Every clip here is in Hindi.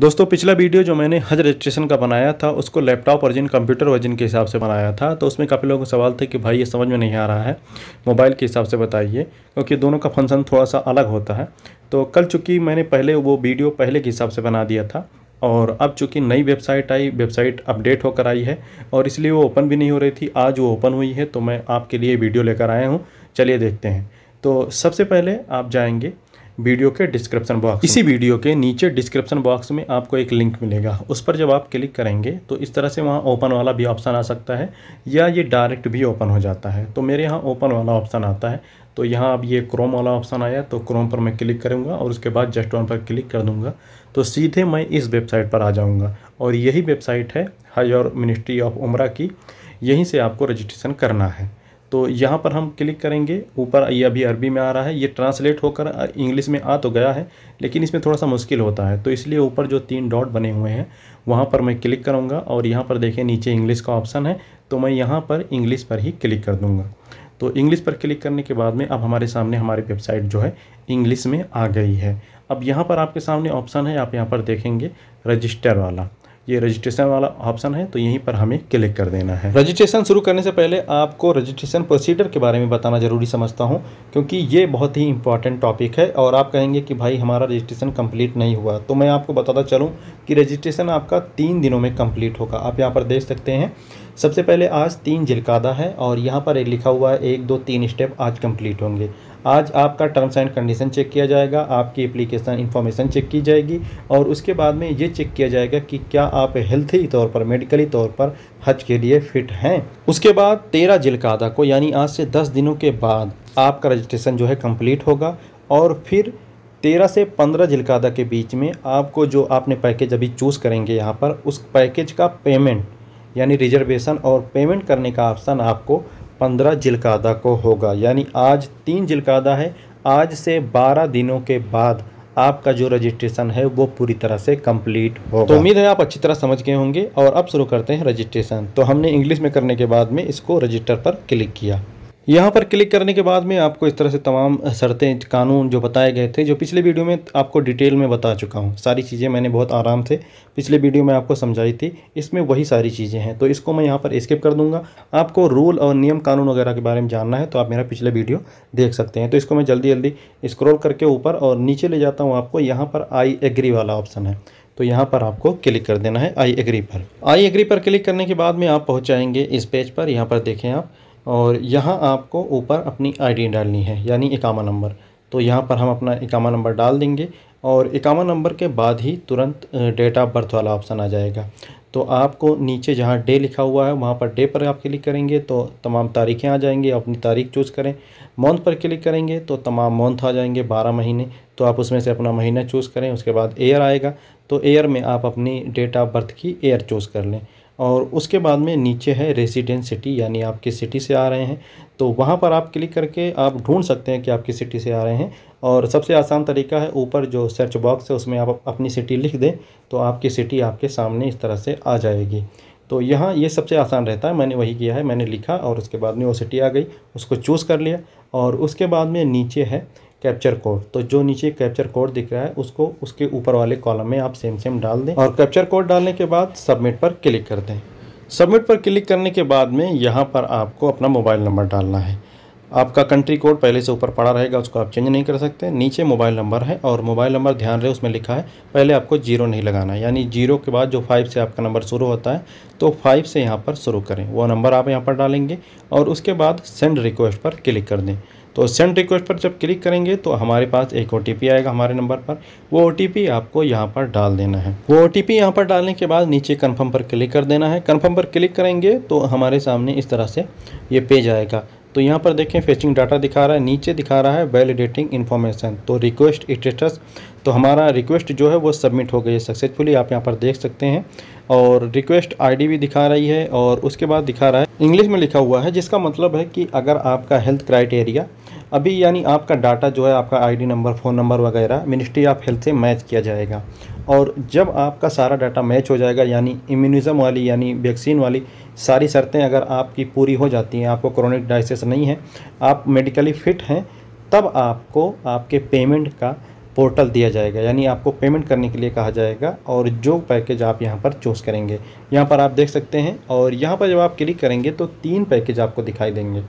दोस्तों पिछला वीडियो जो मैंने हज रजिस्ट्रेशन का बनाया था उसको लैपटॉप वर्जन कंप्यूटर वर्जन के हिसाब से बनाया था तो उसमें काफ़ी लोगों का सवाल थे कि भाई ये समझ में नहीं आ रहा है मोबाइल के हिसाब से बताइए क्योंकि दोनों का फंक्शन थोड़ा सा अलग होता है तो कल चूँकि मैंने पहले वो वीडियो पहले के हिसाब से बना दिया था और अब चूँकि नई वेबसाइट आई वेबसाइट अपडेट होकर आई है और इसलिए वो ओपन भी नहीं हो रही थी आज वो ओपन हुई है तो मैं आपके लिए वीडियो लेकर आया हूँ चलिए देखते हैं तो सबसे पहले आप जाएंगे वीडियो के डिस्क्रिप्शन बॉक्स इसी वीडियो के नीचे डिस्क्रिप्शन बॉक्स में आपको एक लिंक मिलेगा उस पर जब आप क्लिक करेंगे तो इस तरह से वहाँ ओपन वाला भी ऑप्शन आ सकता है या ये डायरेक्ट भी ओपन हो जाता है तो मेरे यहाँ ओपन वाला ऑप्शन आता है तो यहाँ अब ये क्रोम वाला ऑप्शन आया तो क्रोम पर मैं क्लिक करूँगा और उसके बाद जस्ट वन पर क्लिक कर दूँगा तो सीधे मैं इस वेबसाइट पर आ जाऊँगा और यही वेबसाइट है हज और मिनिस्ट्री ऑफ उम्र की यहीं से आपको रजिस्ट्रेशन करना है तो यहाँ पर हम क्लिक करेंगे ऊपर ये अभी अरबी में आ रहा है ये ट्रांसलेट होकर इंग्लिश में आ तो गया है लेकिन इसमें थोड़ा सा मुश्किल होता है तो इसलिए ऊपर जो तीन डॉट बने हुए हैं वहाँ पर मैं क्लिक करूँगा और यहाँ पर देखें नीचे इंग्लिश का ऑप्शन है तो मैं यहाँ पर इंग्लिश पर ही क्लिक कर दूँगा तो इंग्लिश पर क्लिक करने के बाद में अब हमारे सामने हमारी वेबसाइट जो है इंग्लिश में आ गई है अब यहाँ पर आपके सामने ऑप्शन है आप यहाँ पर देखेंगे रजिस्टर वाला ये रजिस्ट्रेशन वाला ऑप्शन है तो यहीं पर हमें क्लिक कर देना है रजिस्ट्रेशन शुरू करने से पहले आपको रजिस्ट्रेशन प्रोसीडर के बारे में बताना ज़रूरी समझता हूँ क्योंकि ये बहुत ही इंपॉर्टेंट टॉपिक है और आप कहेंगे कि भाई हमारा रजिस्ट्रेशन कंप्लीट नहीं हुआ तो मैं आपको बताता चलूँ कि रजिस्ट्रेशन आपका तीन दिनों में कम्प्लीट होगा आप यहाँ पर देख सकते हैं सबसे पहले आज तीन जिलकादा है और यहाँ पर लिखा हुआ है एक दो तीन स्टेप आज कंप्लीट होंगे आज आपका टर्म्स एंड कंडीशन चेक किया जाएगा आपकी एप्लीकेशन इन्फॉर्मेशन चेक की जाएगी और उसके बाद में ये चेक किया जाएगा कि क्या आप हेल्थी तौर पर मेडिकली तौर पर हज के लिए फ़िट हैं उसके बाद तेरह जिलकादा को यानी आज से दस दिनों के बाद आपका रजिस्ट्रेशन जो है कम्प्लीट होगा और फिर तेरह से पंद्रह जिलकादा के बीच में आपको जो आपने पैकेज अभी चूज़ करेंगे यहाँ पर उस पैकेज का पेमेंट यानी रिजर्वेशन और पेमेंट करने का ऑप्शन आपको पंद्रह जिलकादा को होगा यानी आज तीन जिलकादा है आज से बारह दिनों के बाद आपका जो रजिस्ट्रेशन है वो पूरी तरह से कंप्लीट होगा तो उम्मीद है आप अच्छी तरह समझ गए होंगे और अब शुरू करते हैं रजिस्ट्रेशन तो हमने इंग्लिश में करने के बाद में इसको रजिस्टर पर क्लिक किया यहाँ पर क्लिक करने के बाद में आपको इस तरह से तमाम शर्तें कानून जो बताए गए थे जो पिछले वीडियो में आपको डिटेल में बता चुका हूँ सारी चीज़ें मैंने बहुत आराम से पिछले वीडियो में आपको समझाई थी इसमें वही सारी चीज़ें हैं तो इसको मैं यहाँ पर स्किप कर दूँगा आपको रूल और नियम कानून वगैरह के बारे में जानना है तो आप मेरा पिछले वीडियो देख सकते हैं तो इसको मैं जल्दी जल्दी इस्क्रोल करके ऊपर और नीचे ले जाता हूँ आपको यहाँ पर आई एग्री वाला ऑप्शन है तो यहाँ पर आपको क्लिक कर देना है आई एग्री पर आई एग्री पर क्लिक करने के बाद में आप पहुँच जाएंगे इस पेज पर यहाँ पर देखें आप और यहाँ आपको ऊपर अपनी आईडी डालनी है यानी इकामा नंबर तो यहाँ पर हम अपना इकामा नंबर डाल देंगे और इकामा नंबर के बाद ही तुरंत डेट ऑफ बर्थ वाला ऑप्शन आ जाएगा तो आपको नीचे जहाँ डे लिखा हुआ है वहाँ पर डे पर आप क्लिक करेंगे तो तमाम तारीखें आ जाएंगी अपनी तारीख चूज़ करें मंथ पर क्लिक करेंगे तो तमाम मंथ आ जाएंगे बारह महीने तो आप उसमें से अपना महीना चूज़ करें उसके बाद एयर आएगा तो एयर में आप अपनी डेट ऑफ बर्थ की एयर चूज़ कर लें और उसके बाद में नीचे है रेजिडेंस सिटी यानी आप किस सिटी से आ रहे हैं तो वहाँ पर आप क्लिक करके आप ढूंढ सकते हैं कि आप किस सिटी से आ रहे हैं और सबसे आसान तरीका है ऊपर जो सर्च बॉक्स है उसमें आप अपनी सिटी लिख दें तो आपकी सिटी आपके सामने इस तरह से आ जाएगी तो यहाँ ये सबसे आसान रहता है मैंने वही किया है मैंने लिखा और उसके बाद में वो सिटी आ गई उसको चूज़ कर लिया और उसके बाद में नीचे है कैप्चर कोड तो जो नीचे कैप्चर कोड दिख रहा है उसको उसके ऊपर वाले कॉलम में आप सेम सेम डाल दें और कैप्चर कोड डालने के बाद सबमिट पर क्लिक कर दें सबमिट पर क्लिक करने के बाद में यहाँ पर आपको अपना मोबाइल नंबर डालना है आपका कंट्री कोड पहले से ऊपर पड़ा रहेगा उसको आप चेंज नहीं कर सकते नीचे मोबाइल नंबर है और मोबाइल नंबर ध्यान रहे उसमें लिखा है पहले आपको जीरो नहीं लगाना है यानी जीरो के बाद जो फाइव से आपका नंबर शुरू होता है तो फाइव से यहाँ पर शुरू करें वो नंबर आप यहाँ पर डालेंगे और उसके बाद सेंड रिक्वेस्ट पर क्लिक कर दें तो सेंड रिक्वेस्ट पर जब क्लिक करेंगे तो हमारे पास एक ओ आएगा हमारे नंबर पर वो ओ आपको यहाँ पर डाल देना है वो ओ टी यहाँ पर डालने के बाद नीचे कन्फर्म पर क्लिक कर देना है कन्फर्म पर क्लिक करेंगे तो हमारे सामने इस तरह से ये पेज आएगा तो यहाँ पर देखें फेचिंग डाटा दिखा रहा है नीचे दिखा रहा है वैलिडेटिंग इन्फॉर्मेशन तो रिक्वेस्ट स्टेटस तो हमारा रिक्वेस्ट जो है वो सबमिट हो गई है सक्सेसफुली आप यहाँ पर देख सकते हैं और रिक्वेस्ट आईडी भी दिखा रही है और उसके बाद दिखा रहा है इंग्लिश में लिखा हुआ है जिसका मतलब है कि अगर आपका हेल्थ क्राइटेरिया अभी यानी आपका डाटा जो है आपका आईडी नंबर फ़ोन नंबर वगैरह मिनिस्ट्री ऑफ हेल्थ से मैच किया जाएगा और जब आपका सारा डाटा मैच हो जाएगा यानी इम्यूनिज़म वाली यानी वैक्सीन वाली सारी शर्तें अगर आपकी पूरी हो जाती हैं आपको क्रोनिक डाइसिस नहीं है आप मेडिकली फ़िट हैं तब आपको आपके पेमेंट का पोर्टल दिया जाएगा यानी आपको पेमेंट करने के लिए कहा जाएगा और जो पैकेज आप यहाँ पर चूज़ करेंगे यहाँ पर आप देख सकते हैं और यहाँ पर जब आप क्लिक करेंगे तो तीन पैकेज आपको दिखाई देंगे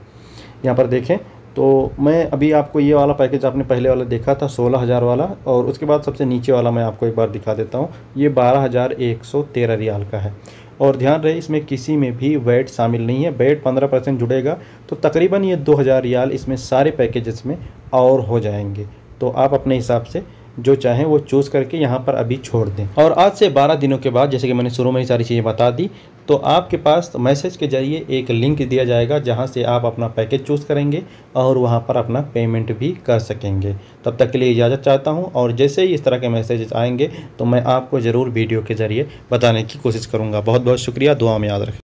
यहाँ पर देखें तो मैं अभी आपको ये वाला पैकेज आपने पहले वाला देखा था सोलह हज़ार वाला और उसके बाद सबसे नीचे वाला मैं आपको एक बार दिखा देता हूँ ये बारह हज़ार एक सौ तेरह रियाल का है और ध्यान रहे इसमें किसी में भी वेट शामिल नहीं है वेट पंद्रह परसेंट जुड़ेगा तो तकरीबन ये दो हज़ार रियाल इसमें सारे पैकेजेस में और हो जाएंगे तो आप अपने हिसाब से जो चाहें वो चूज़ करके यहाँ पर अभी छोड़ दें और आज से 12 दिनों के बाद जैसे कि मैंने शुरू में ही सारी चीज़ें बता दी तो आपके पास तो मैसेज के जरिए एक लिंक दिया जाएगा जहां से आप अपना पैकेज चूज़ करेंगे और वहां पर अपना पेमेंट भी कर सकेंगे तब तक के लिए इजाज़त चाहता हूं और जैसे ही इस तरह के मैसेजेस आएंगे तो मैं आपको ज़रूर वीडियो के ज़रिए बताने की कोशिश करूँगा बहुत बहुत शुक्रिया दुआ में याद रखें